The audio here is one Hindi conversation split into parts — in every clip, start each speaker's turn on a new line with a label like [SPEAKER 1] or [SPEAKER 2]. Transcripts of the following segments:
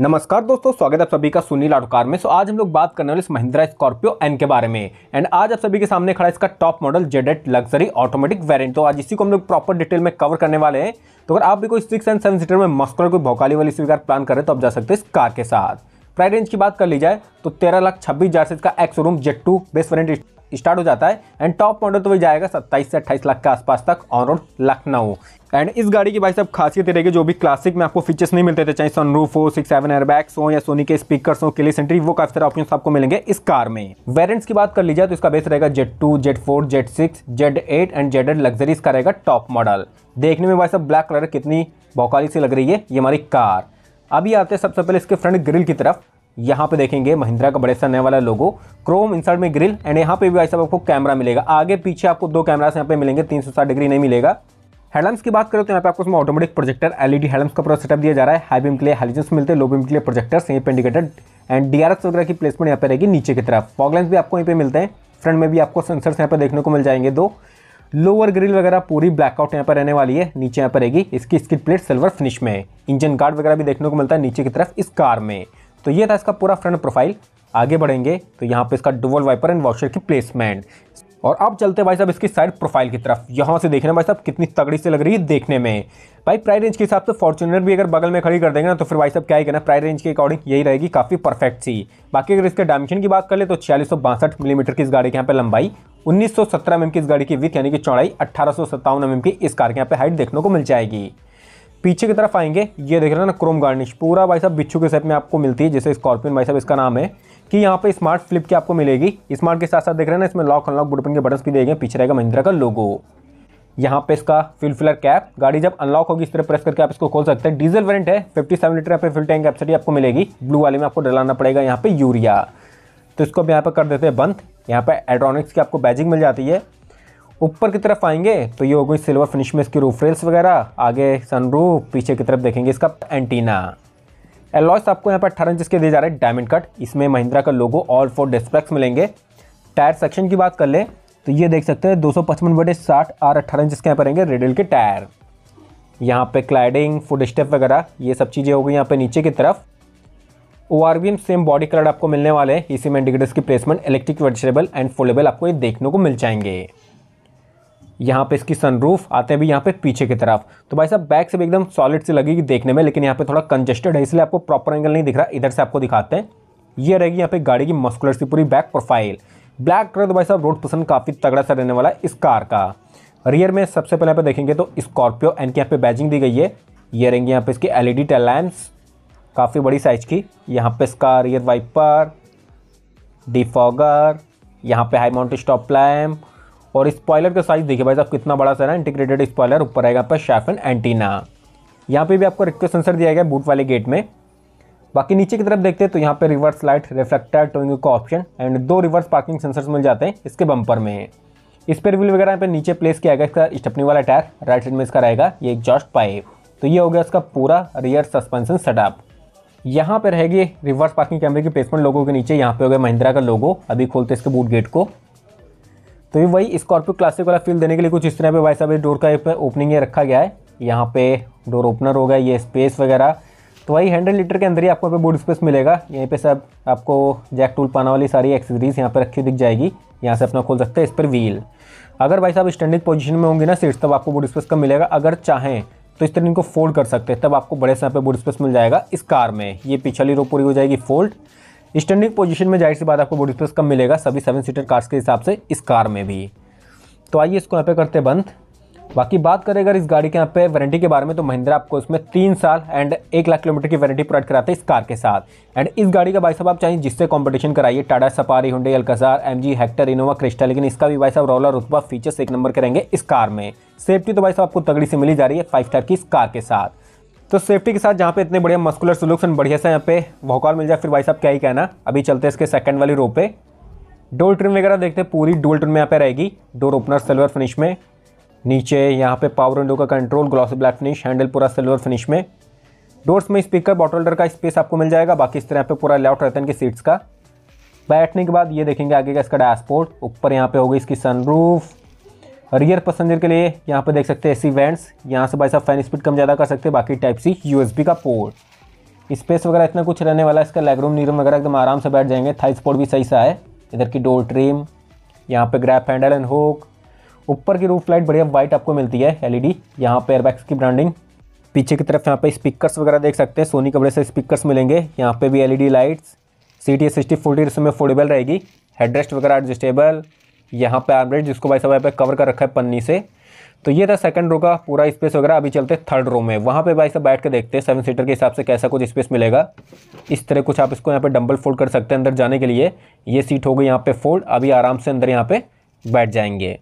[SPEAKER 1] नमस्कार दोस्तों स्वागत है आप सभी का सुनील आटोकार में सो आज हम लोग बात करने वाले इस महिंद्रा स्कॉर्पियो एन के बारे में एंड आज आप सभी के सामने खड़ा इसका top model Z eight luxury automatic variant तो आज इसी को हम लोग प्रॉपर डिटेल में कवर करने वाले हैं तो अगर आप भी कोई सिक्स एंड सेवन सीटर में मस्कुलर कोई भौकाली वाली स्वीकार प्लान करें तो आप जा सकते हैं इस कार के साथ प्राइस रेंज की बात कर ली जाए तो तेरह लाख छब्बीस हज़ार से इसका ex room Z two base variant start हो जाता है एंड टॉप मॉडल तो वही जाएगा सत्ताईस से अट्ठाईस लाख के आसपास तक ऑन रोड लखनऊ एंड इस गाड़ी की भाई साहब खासियत रहेगी जो भी क्लासिक में आपको फीचर्स नहीं मिलते थे चाहे सनरूफ हो सिक्स सेवन एयरबैग्स हो या सोनी के स्पीकर्स हो क्लियर सेंट्री वो काफी सारे ऑप्शन आपको मिलेंगे इस कार में वेरियंट्स की बात कर लीजिए तो इसका बेस रहेगा Z two Z four Z six Z eight and Z eight luxury इसका रहेगा टॉप मॉडल देखने में भाई साहब ब्लैक कलर कितनी बौकाली सी लग रही है ये हमारी कार अभी आते हैं सबसे पहले इसके फ्रंट ग्रिल की तरफ यहाँ पे देखेंगे महिंद्रा का बड़े सा नया वाला लोगो क्रोम इंसर्ट में ग्रिल एंड यहाँ पे भी वैसे आपको कैमरा मिलेगा आगे पीछे आपको दो कैमरास यहाँ पे मिलेंगे 360 डिग्री नहीं मिलेगा हेडलम्स की बात करें तो यहाँ पे आपको उसमें ऑटोमेटिक प्रोजेक्टर एलईडी हेडलम्स का पूरा सेटअप दिया जा रहा है हाई बीम के लिए हेलिजेंस मिलते हैं लो बीम के लिए प्रोजेक्टर सेम पे इंडिकेटर एंड डी वगैरह की प्लेसमेंट यहाँ पे रहेगी नीचे की तरफ फॉगलेंस भी आपको यहीं पे मिलते हैं फ्रंट में भी आपको सेंसर्स यहाँ पर देखने को मिल जाएंगे दो लोअर ग्रिल वगैरह पूरी ब्लैकआउट यहाँ पर रहने वाली है नीचे यहाँ पर रहेगी इसकी स्किट प्लेट सिल्वर फिनिश में इंजन गार्ड वगैरह भी देखने को मिलता है नीचे की तरफ इस कार में तो ये था इसका पूरा फ्रंट प्रोफाइल आगे बढ़ेंगे तो यहाँ पे इसका डुबल वाइपर एंड वॉशर की प्लेसमेंट और अब चलते हैं भाई साहब इसकी साइड प्रोफाइल की तरफ यहाँ से देखना भाई साहब कितनी तगड़ी से लग रही है देखने में भाई प्राइस रेंज के हिसाब से फॉर्चुनर भी अगर बगल में खड़ी कर देंगे ना तो फिर भाई साहब क्या ही कहना प्राइस रेंज के अकॉर्डिंग यही रहेगी काफ़ी परफेक्ट सी बाकी अगर इसके डायमेंशन की बात कर ले तो छियालीस मिलीमीटर की इस गाड़ी के यहाँ पर लंबाई उन्नीस सौ mm की इस गाड़ी की विथ यानी कि चौड़ाई अठारह सौ mm की इस कार के यहाँ पे हाइट देखने को मिल जाएगी पीछे की तरफ आएंगे ये देख रहे हैं ना क्रोम गार्निश पूरा भाई साहब बिच्छू के सेप में आपको मिलती है जैसे स्कॉर्पियन भाई साहब इसका नाम है कि यहाँ पे स्मार्ट फ्लिप की आपको मिलेगी स्मार्ट के साथ साथ देख रहे हैं ना इसमें लॉक अनलॉक बुटपन के बटन भी देंगे पीछे रहेगा महिंद्रा का लोगो यहाँ पे इसका फिलफिलर फिलर कैप गाड़ी जब अनलॉक होगी इस तरह प्रेस करके आप इसको खोल सकते हैं डीजल वेरेंट है फिफ्टी सेवन लीटर यहाँ पे टैंक कैपेसिटी आपको मिलेगी ब्लू वाले में आपको डलाना पड़ेगा यहाँ पे यूरिया तो इसको अब यहाँ पे कर देते हैं बंद यहाँ पे एड्रॉनिक्स की आपको बैजिंग मिल जाती है ऊपर की तरफ आएंगे तो ये हो गई सिल्वर फिनिश में इसकी रूफ रेल्स वगैरह आगे सनरूफ पीछे की तरफ देखेंगे इसका एंटीना एलॉयस आपको यहाँ पर अट्ठारह इंच के दिए जा रहे हैं डायमंड कट इसमें महिंद्रा का लोगो ऑल फोर डिस्प्लेक्स मिलेंगे टायर सेक्शन की बात कर लें तो ये देख सकते हैं दो सौ पचपन बटे साठ आर अट्ठारह इंच के यहाँ पर रहेंगे रेडल के टायर यहाँ पे क्लाइडिंग फुट स्टेप वगैरह ये सब चीज़ें हो गई यहाँ पे नीचे की तरफ O R V M same body colour आपको मिलने वाले हैं इसी में इंडिकेटर्स की placement electric adjustable and foldable आपको ये देखने को मिल जाएंगे यहाँ पे इसकी सनरूफ आते हैं भी यहाँ पे पीछे की तरफ तो भाई साहब बैक से भी एकदम सॉलिड से लगेगी देखने में लेकिन यहाँ पे थोड़ा कंजेस्टेड है इसलिए आपको प्रॉपर एंगल नहीं दिख रहा इधर से आपको दिखाते हैं ये रहेगी यहाँ पे गाड़ी की मस्कुलर सी पूरी बैक प्रोफाइल ब्लैक कलर तो भाई साहब रोड पसंद काफ़ी तगड़ा सा रहने वाला है इस कार का रियर में सबसे पहले यहाँ पर देखेंगे तो स्कॉर्पियो एन की यहाँ पे बैजिंग दी गई है ये रहेंगी यहाँ पे इसकी एल ई काफ़ी बड़ी साइज की यहाँ पे इसका रियर वाइपर डिफॉगर यहाँ पे हाई माउंट स्टॉप लैम्प और स्पॉयलर का साइज़ देखिए भाई साहब कितना बड़ा है इंटीग्रेटेड स्पॉयलर ऊपर रहेगा आपका शैफन एंटीना यहाँ पे भी आपको रिक्वेस्ट सेंसर दिया गया बूट वाले गेट में बाकी नीचे की तरफ देखते हैं तो यहाँ पे रिवर्स लाइट रिफ्लेक्टर टोइंग का ऑप्शन एंड दो रिवर्स पार्किंग सेंसर्स मिल जाते हैं इसके बम्पर में इस पर व्हील वगैरह पे नीचे प्लेस किया गया इसका स्टपनी वाला टायर राइट साइड में इसका रहेगा ये एग्जॉस्ट पाइप तो ये हो गया इसका पूरा रियर सस्पेंशन सेटअप यहाँ पे रहेगी रिवर्स पार्किंग कैमरे की प्लेसमेंट लोगों के नीचे यहाँ पे हो गया महिंद्रा का लोगो अभी खोलते इसके बूट गेट को तो ये वही स्कॉर्पियो क्लासिक वाला फील देने के लिए कुछ इस तरह पे भाई साहब ये डोर का ओपनिंग ये रखा गया है यहाँ पे डोर ओपनर होगा ये स्पेस वगैरह तो वही हंड्रेड लीटर के अंदर ही आपको बोर्ड स्पेस मिलेगा यहीं पर सब आपको जैक टूल पाना वाली सारी एक्सेसरीज यहाँ पर रखी दिख जाएगी यहाँ से अपना खोल सकते हैं इस पर व्हील अगर भाई साहब स्टैंडिंग पोजिशन में होंगे ना सीट्स तब आपको बोर्ड स्पेस कम मिलेगा अगर चाहें तो इस तरह इनको फोल्ड कर सकते हैं तब आपको बड़े से यहाँ पे स्पेस मिल जाएगा इस कार में ये पिछली रो पूरी हो जाएगी फोल्ड स्टैंडिंग पोजीशन में जाहिर सी बात आपको बॉडी स्पेस कम मिलेगा सभी सेवन सीटर कार्स के हिसाब से इस कार में भी तो आइए इसको यहाँ पे करते बंद बाकी बात करें अगर इस गाड़ी के यहाँ पे वारंटी के बारे में तो महिंद्रा आपको इसमें तीन साल एंड एक लाख किलोमीटर की वारंटी प्रोवाइड कराते हैं इस कार के साथ एंड इस गाड़ी का भाई साहब आप चाहिए जिससे कंपटीशन कराइए Tata Safari Hyundai Alcazar M G Hector Innova Crysta लेकिन इसका भी भाई साहब रोलर रुतबा फीचर्स एक नंबर करेंगे इस कार में सेफ्टी तो भाई साहब आपको तगड़ी से मिली जा रही है फाइव स्टार की इस कार के साथ तो सेफ्टी के साथ जहाँ पे इतने बढ़िया मस्कुलर सोल्यूशन बढ़िया से यहाँ पे वोकॉल मिल जाए फिर भाई साहब क्या ही कहना अभी चलते हैं इसके सेकंड वाली रो पे डोल ट्रिम वगैरह देखते हैं पूरी डोल ट्रिम में यहाँ पे रहेगी डोर ओपनर सिल्वर फिनिश में नीचे यहाँ पे पावर विंडो का control glossy black finish handle पूरा सिल्वर फिनिश में डोर्स में स्पीकर बॉटल डर का स्पेस आपको मिल जाएगा बाकी इस तरह यहाँ पे पूरा लेफ्ट रहता है इनकी सीट्स का बैठने के बाद ये देखेंगे आगे का इसका डैशबोर्ड ऊपर यहाँ पे होगी इसकी सनरूफ रियर पैसेंजर के लिए यहाँ पर देख सकते हैं एसी वेंट्स यहाँ से भाई साहब फैन स्पीड कम ज़्यादा कर सकते हैं बाकी टाइप सी यूएसबी का पोर्ट स्पेस वगैरह इतना कुछ रहने वाला है इसका लेगरूम नीरूम वगैरह एकदम आराम से बैठ जाएंगे थाई स्पोर्ट भी सही सा है इधर की डोर ट्रिम यहाँ पर ग्रैप हैंडल एंड होक ऊपर की रूफ लाइट बढ़िया वाइट आपको मिलती है डी यहाँ पर एयरबैग्स की ब्रांडिंग पीछे की तरफ यहाँ पे स्पीकर्स वगैरह देख सकते हैं सोनी कपड़े से स्पीकर्स मिलेंगे यहाँ पे भी LED lights seat sixty forty इसमें फोल्डेबल रहेगी हेडरेस्ट वगैरह एडजस्टेबल यहाँ पे आर्मरेट जिसको भाई साहब यहाँ पे कवर कर रखा है पन्नी से तो ये था सेकंड रो का पूरा स्पेस वगैरह अभी चलते थर्ड रो में वहाँ पे भाई साहब बैठ के देखते हैं सेवन सीटर के हिसाब से कैसा कुछ स्पेस मिलेगा इस तरह कुछ आप इसको यहाँ पे डंबल फोल्ड कर सकते हैं अंदर जाने के लिए ये सीट हो गई यहाँ पे फोल्ड अभी आराम से अंदर यहाँ पे बैठ जाएंगे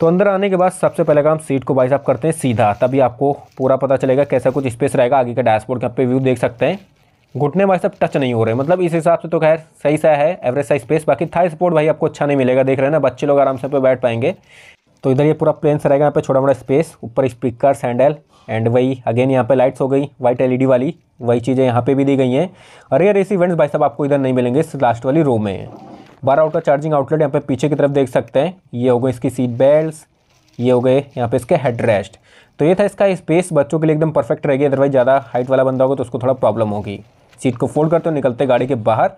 [SPEAKER 1] तो अंदर आने के बाद सबसे पहले काम सीट को भाई साहब करते हैं सीधा तभी आपको पूरा पता चलेगा कैसा कुछ स्पेस रहेगा आगे का डैशबोर्ड का पे व्यू देख सकते हैं घुटने भाई साहब टच नहीं हो रहे मतलब इस हिसाब से तो खैर सही सा है एवरेज साइज स्पेस बाकी थाई सपोर्ट भाई आपको अच्छा नहीं मिलेगा देख रहे हैं ना बच्चे लोग आराम से पे बैठ पाएंगे तो इधर ये पूरा प्लेन से रहेगा यहाँ पे छोटा मोटा स्पेस ऊपर स्पीकर सैंडल एंड वही अगेन यहाँ पे लाइट्स हो गई वाइट एलईडी वाली वही चीज़ें यहाँ पे भी दी गई हैं और ये रेसी इवेंट्स भाई साहब आपको इधर नहीं मिलेंगे इस लास्ट वाली रो में बारह आउटर चार्जिंग आउटलेट यहाँ पे पीछे की तरफ देख सकते हैं ये हो गए इसकी सीट बेल्ट ये हो गए यहाँ पे इसके हेड रेस्ट तो ये था इसका स्पेस बच्चों के लिए एकदम परफेक्ट रहेगी अदरवाइज ज़्यादा हाइट वाला बंदा होगा तो उसको थोड़ा प्रॉब्लम होगी सीट को फोल्ड करते हो निकलते गाड़ी के बाहर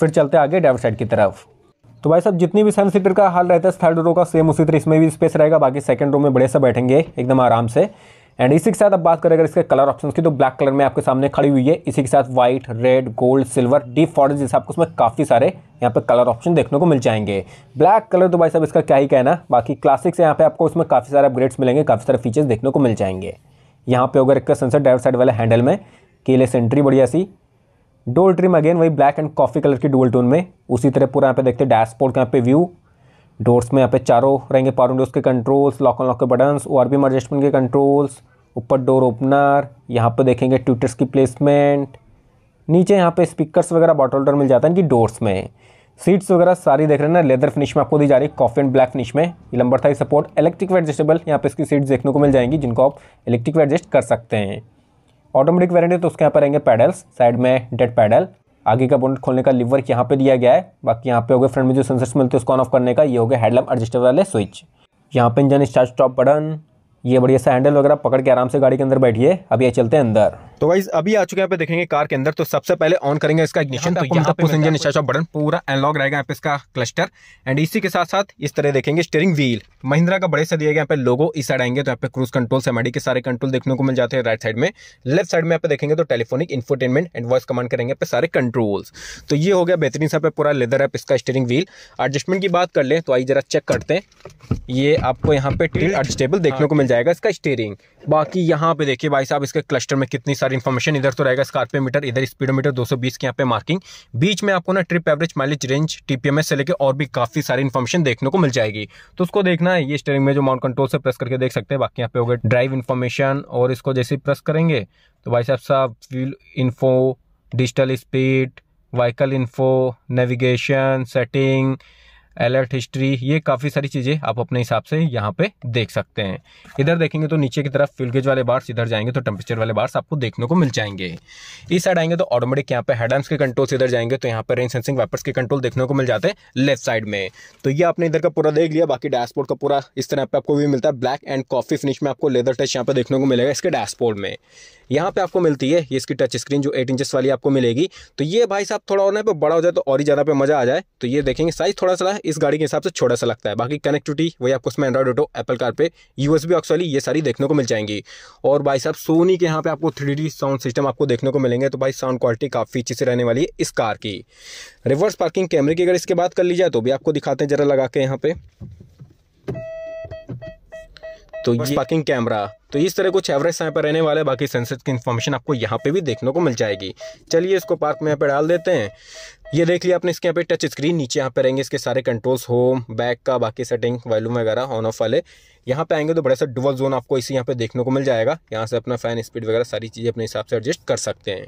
[SPEAKER 1] फिर चलते आगे ड्राइवर साइड की तरफ तो भाई साहब जितनी भी सन सीटर का हाल रहता है थर्ड रो का सेम उसी तरह इसमें भी स्पेस रहेगा बाकी सेकंड रो में बढ़िया से बैठेंगे एकदम आराम से एंड इसी के साथ अब बात करें अगर इसके कलर ऑप्शन की तो ब्लैक कलर में आपके सामने खड़ी हुई है इसी के साथ white red gold silver deep forest जैसे आपको उसमें काफ़ी सारे यहाँ पे कलर ऑप्शन देखने को मिल जाएंगे ब्लैक कलर तो भाई साहब इसका क्या ही कहना बाकी क्लासिक से यहाँ पे आपको उसमें काफ़ी सारे अपग्रेड्स मिलेंगे काफ़ी सारे फीचर्स देखने को मिल जाएंगे यहाँ पे होगा एक सनसेट ड्राइवर साइड वाले हैंडल में से एंट्री बढ़िया सी डोल ट्रिम अगेन वही ब्लैक एंड कॉफ़ी कलर की डोल टोन में उसी तरह पूरा यहाँ पे देखते हैं डैशबोर्ड के यहाँ पे व्यू डोर्स में यहाँ पे चारों रहेंगे पावर विंडोज़ के कंट्रोल्स लॉक ऑन लॉक के बटन्स ओ आर एडजस्टमेंट के कंट्रोल्स ऊपर डोर ओपनर यहाँ पे देखेंगे ट्विटर्स की प्लेसमेंट नीचे यहाँ पे स्पीकर्स वगैरह बॉटल डोर मिल जाता है इनकी डोर्स में सीट्स वगैरह सारी देख रहे हैं ना लेदर फिनिश में आपको दी जा रही है कॉफी एंड ब्लैक फिनिश में लंबर था सपोर्ट इलेक्ट्रिक एडजस्टेबल यहाँ पे इसकी सीट्स देखने को मिल जाएंगी जिनको आप इलेक्ट्रिक एडजस्ट कर सकते हैं ऑटोमेटिक वेरेंट है तो उसके यहाँ पर रहेंगे पैडल्स साइड में डेड पैडल आगे का बोनट खोलने का लिवर यहाँ पे दिया गया है बाकी यहाँ पे हो गए फ्रंट में जो सेंसर्स मिलते हैं उसको ऑन ऑफ करने का ये हो गया हेडलैम्प एडजस्टर वाले स्विच यहाँ पे इंजन स्टार्ट स्टॉप बटन ये बढ़िया सा हैंडल वगैरह पकड़ के आराम से गाड़ी के अंदर बैठिए अब ये चलते हैं अंदर तो वाइज अभी आ चुके हैं पे देखेंगे कार के अंदर तो सबसे पहले ऑन करेंगे इसका इग्निशन तो यहाँ पे इंजन स्टार्ट बटन पूरा एनलॉग रहेगा यहाँ पे इसका क्लस्टर एंड इसी के साथ साथ इस तरह देखेंगे स्टीयरिंग व्हील महिंद्रा का बड़े से दिया गया यहाँ पे लोगो इस साइड आएंगे तो यहाँ पे क्रूज कंट्रोल सेमेडी के सारे कंट्रोल देखने को मिल जाते हैं राइट साइड में लेफ्ट साइड में यहाँ पे देखेंगे तो telephonic infotainment and voice command करेंगे यहाँ पे सारे कंट्रोल्स तो ये हो गया बेहतरीन सा पूरा लेदर है इसका स्टीयरिंग व्हील एडजस्टमेंट की बात कर ले तो आई जरा चेक करते हैं ये आपको यहाँ पे टिल एडजस्टेबल देखने हाँ। को मिल जाएगा इसका स्टेयरिंग बाकी यहाँ पे देखिए भाई साहब इसके क्लस्टर में कितनी सारी इन्फॉर्मेशन इधर तो रहेगा स्कॉर्पियो मीटर इधर स्पीडोमीटर 220 के यहाँ पे मार्किंग बीच में आपको ना trip average mileage range TPMS से लेकर और भी काफी सारी इन्फॉर्मेशन देखने को मिल जाएगी तो उसको देखना है ये स्टेरिंग में जो माउंट कंट्रोल से प्रेस करके देख सकते हैं बाकी यहाँ पे हो गए ड्राइव इन्फॉर्मेशन और इसको जैसे प्रेस करेंगे तो भाई साहब साहब fuel info digital speed vehicle info navigation setting alert history ये काफ़ी सारी चीज़ें आप अपने हिसाब से यहाँ पे देख सकते हैं इधर देखेंगे तो नीचे की तरफ फ्यूलगेज वाले बार्स इधर जाएंगे तो टेम्परेचर वाले बार्स आपको देखने को मिल जाएंगे इस साइड आएंगे तो ऑटोमेटिक यहाँ पे हेडम्स के कंट्रोल इधर जाएंगे तो यहाँ पर रेन सेंसिंग वाइपर्स के कंट्रोल देखने को मिल जाते हैं लेफ्ट साइड में तो ये आपने इधर का पूरा देख लिया बाकी डैशबोर्ड का पूरा इस तरह पर आपको भी मिलता है ब्लैक एंड कॉफी फिनिश में आपको लेदर टच यहाँ पे देखने को मिलेगा इसके डैशबोर्ड में यहाँ पे आपको मिलती है ये इसकी टच स्क्रीन जो एट इंचेस वाली आपको मिलेगी तो ये भाई साहब थोड़ा और ना पे बड़ा हो जाए तो और ही ज़्यादा पे मजा आ जाए तो ये देखेंगे साइज थोड़ा सा इस गाड़ी के हिसाब से छोटा सा लगता है बाकी कनेक्टिविटी वही आपको उसमें Android Auto Apple CarPlay USB aux वाली ये सारी देखने को मिल जाएंगी और भाई साहब सोनी के यहाँ पे आपको थ्री साउंड सिस्टम आपको देखने को मिलेंगे तो भाई साउंड क्वालिटी काफ़ी अच्छी से रहने वाली है इस कार की रिवर्स पार्किंग कैमरे की अगर इसके बात कर ली जाए तो भी आपको दिखाते हैं जरा लगा के यहाँ पे तो ये पार्किंग कैमरा तो इस तरह कुछ एवरेज समय पर रहने वाले बाकी सेंसर की इन्फॉर्मेशन आपको यहाँ पे भी देखने को मिल जाएगी चलिए इसको पार्क में यहाँ पे डाल देते हैं ये देख लिया आपने इसके यहाँ पे टच स्क्रीन नीचे यहाँ पे रहेंगे इसके सारे कंट्रोल्स होम बैक का बाकी सेटिंग वॉल्यूम वगैरह ऑन ऑफ वाले यहाँ पे आएंगे तो बड़ा सा डुबल जोन आपको इसी यहाँ पे देखने को मिल जाएगा यहाँ से अपना फैन स्पीड वगैरह सारी चीज़ें अपने हिसाब से एडजस्ट कर सकते हैं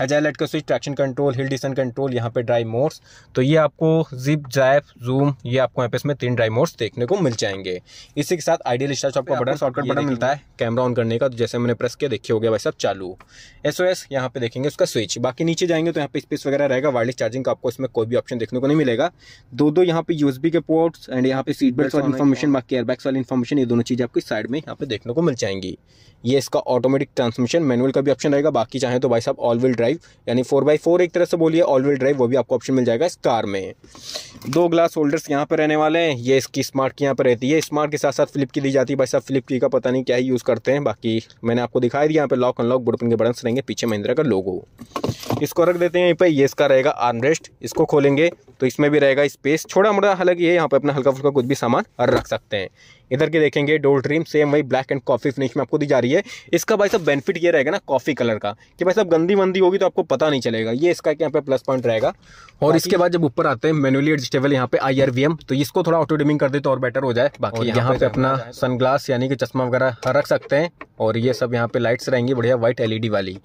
[SPEAKER 1] हेजाइलाइट लाइट का switch traction control hill descent control यहाँ पे ड्राई मोड्स तो ये आपको जिप जैप जूम ये आपको यहाँ पे इसमें तीन ड्राई मोड्स देखने को मिल जाएंगे इसी के साथ आइडियल स्टार्च आपको बटन शॉर्टकट बटन मिलता है कैमरा ऑन करने का तो जैसे मैंने प्रेस किया देखिए हो गया वैसे चालू एस ओ यहाँ पे देखेंगे उसका स्विच बाकी नीचे जाएंगे तो यहाँ पे स्पेस वगैरह रहेगा वायरलेस चार्जिंग का आपको इसमें कोई भी ऑप्शन देखने को नहीं मिलेगा दो दो यहाँ पे यूज के पोर्ट्स एंड यहाँ पे सीट बेल्ट वाली इन्फॉर्मेशन बाकी एयरबैग्स वाली इन्फॉर्मेशन ये दोनों चीज़ें आपकी साइड में यहाँ पे देखने को मिल जाएंगी ये इसका ऑटोमेटिक ट्रांसमिशन मैनुअल का भी ऑप्शन रहेगा बाकी चाहे तो भाई साहब ऑल विल ड्राइव यानी फोर बाई फोर एक तरह से बोलिए ऑल व्हील ड्राइव वो भी आपको ऑप्शन मिल जाएगा इस कार में दो ग्लास होल्डर्स यहाँ पर रहने वाले हैं ये इसकी स्मार्ट की यहाँ पर रहती है स्मार्ट के साथ साथ फ्लिप की दी जाती है भाई साहब फ्लिप की का पता नहीं क्या ही यूज़ करते हैं बाकी मैंने आपको दिखाई दिया यहाँ पर लॉक अनलॉक बुडपन के बड़न रहेंगे पीछे महिंद्रा का लोगो इसको रख देते हैं यहीं पर ये इसका रहेगा आर्मरेस्ट इसको खोलेंगे तो इसमें भी रहेगा स्पेस छोटा मोटा हालांकि ये यहाँ पर अपना हल्का फुल्का कुछ भी सामान रख सकते हैं इधर के देखेंगे डोल ड्रीम सेम वही ब्लैक एंड कॉफी फिनिश में आपको दी जा रही है इसका भाई साहब बेनिफिट ये रहेगा ना कॉफ़ी कलर का कि भाई साहब गंदी मंदी होगी होगी तो आपको पता नहीं चलेगा ये इसका यहाँ पे प्लस पॉइंट रहेगा और इसके बाद जब ऊपर आते हैं मैनुअली एडजस्टेबल यहाँ पे आई तो इसको थोड़ा ऑटो डिमिंग कर दे तो और बेटर हो जाए बाकी यहाँ पे अपना सनग्लास तो- यानी कि चश्मा वगैरह रख सकते हैं और ये सब यहाँ पे लाइट्स रहेंगी बढ़िया व्हाइट एलईडी वाली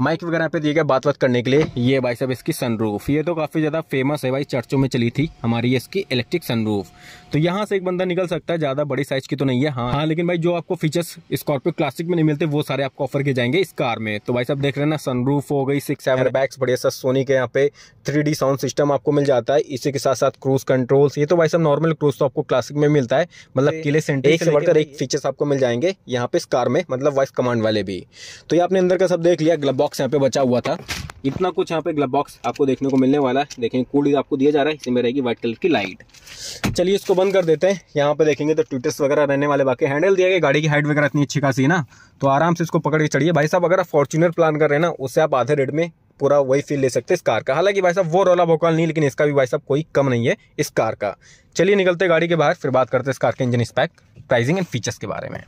[SPEAKER 1] माइक वगैरह पे दिए गए बात बात करने के लिए ये भाई साहब इसकी सनरूफ ये तो काफ़ी ज़्यादा फेमस है भाई चर्चों में चली थी हमारी इसकी इलेक्ट्रिक सनरूफ तो यहाँ से एक बंदा निकल सकता है ज़्यादा बड़ी साइज की तो नहीं है हाँ हाँ लेकिन भाई जो आपको फीचर्स स्कॉर्पियो क्लासिक में नहीं मिलते वो सारे आपको ऑफर किए जाएंगे इस कार में तो भाई साहब देख रहे हैं ना सनरूफ हो गई गई सिक्स एवर बैग्स बढ़िया सा सोनी के यहाँ पे थ्री साउंड सिस्टम आपको मिल जाता है इसी के साथ साथ क्रूज कंट्रोल्स ये तो भाई साहब नॉर्मल क्रूज तो आपको क्लासिक में मिलता है मतलब किले सेंटर से बढ़कर एक फीचर्स आपको मिल जाएंगे यहाँ पे इस कार में मतलब वॉइस कमांड वाले भी तो ये आपने अंदर का सब देख लिया ग्लब बॉक्स यहाँ पे बचा हुआ था इतना कुछ यहाँ पे ग्लब बॉक्स आपको देखने को मिलने वाला है देखेंगे कूल आपको दिया जा रहा है इसमें रहेगी व्हाइट कलर की लाइट चलिए इसको बंद कर देते हैं यहाँ पे देखेंगे तो ट्विटर्स वगैरह रहने वाले बाकी हैंडल दिया गया गाड़ी की हाइट वगैरह इतनी अच्छी खासी है ना तो आराम से इसको पकड़ के चढ़िए भाई साहब अगर आप फॉर्चुनर प्लान कर रहे हैं ना उससे आप आधे रेट में पूरा वही फील ले सकते हैं इस कार का हालांकि भाई साहब वो रोला भोकाल नहीं लेकिन इसका भी भाई साहब कोई कम नहीं है इस कार का चलिए निकलते गाड़ी के बाहर फिर बात करते हैं इस कार के engine spec pricing and features के बारे में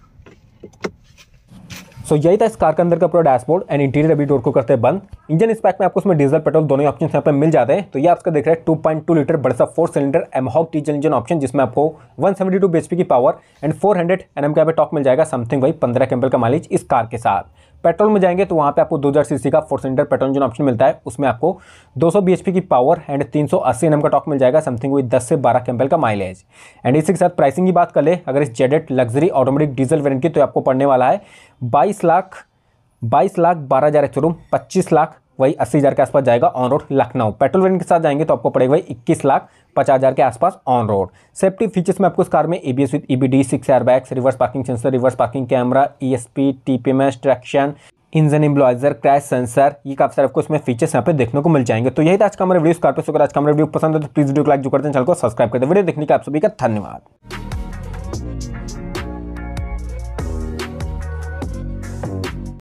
[SPEAKER 1] सो यही था इस कार के अंदर का पूरा डैशबोर्ड एंड इंटीरियर अभी डोर को करते हैं बंद इंजन स्पैक में आपको इसमें डीजल पेट्रोल दोनों ऑप्शन यहाँ पर मिल जाते हैं तो ये आपका देख रहे हैं टू पॉइंट टू लीटर बड़ा सा four cylinder mHawk diesel engine option जिसमें आपको वन सेवेंटी टू की power and four hundred N M का टॉक मिल जाएगा समथिंग वही पंद्रह के का माइलेज इस कार के साथ पेट्रोल में जाएंगे तो वहाँ पे आपको 2000 सीसी का four cylinder petrol engine option मिलता है उसमें आपको 200 सौ की पावर एंड 380 एम का टॉक मिल जाएगा समथिंग वही 10 से 12 कैम्पल का माइलेज एंड इसी के साथ प्राइसिंग की बात कर ले अगर इस Z eight luxury automatic diesel variant की तो आपको पड़ने वाला है बाईस लाख बाईस लाख बारह हज़ार एक्चुअल रूम पच्चीस लाख वही अस्सी हज़ार के आसपास जाएगा on road Lucknow petrol variant के साथ जाएंगे तो आपको पड़ेगा वही इक्कीस लाख पचास हज़ार के आसपास ऑन रोड सेफ्टी फीचर्स में आपको इस कार में A B S with E B D six airbags reverse parking sensor reverse parking camera E S P T P M S traction engine immobiliser crash sensor ये काफी सारे आपको इसमें फीचर्स यहाँ पे देखने को मिल जाएंगे तो यही था आज का हमारे वीडियो कार पे अगर आज का हमारे वीडियो पसंद है तो प्लीज़ वीडियो को लाइक जो करते हैं चैनल को सब्सक्राइब करते हैं वीडियो देखने का आप सभी का धन्यवाद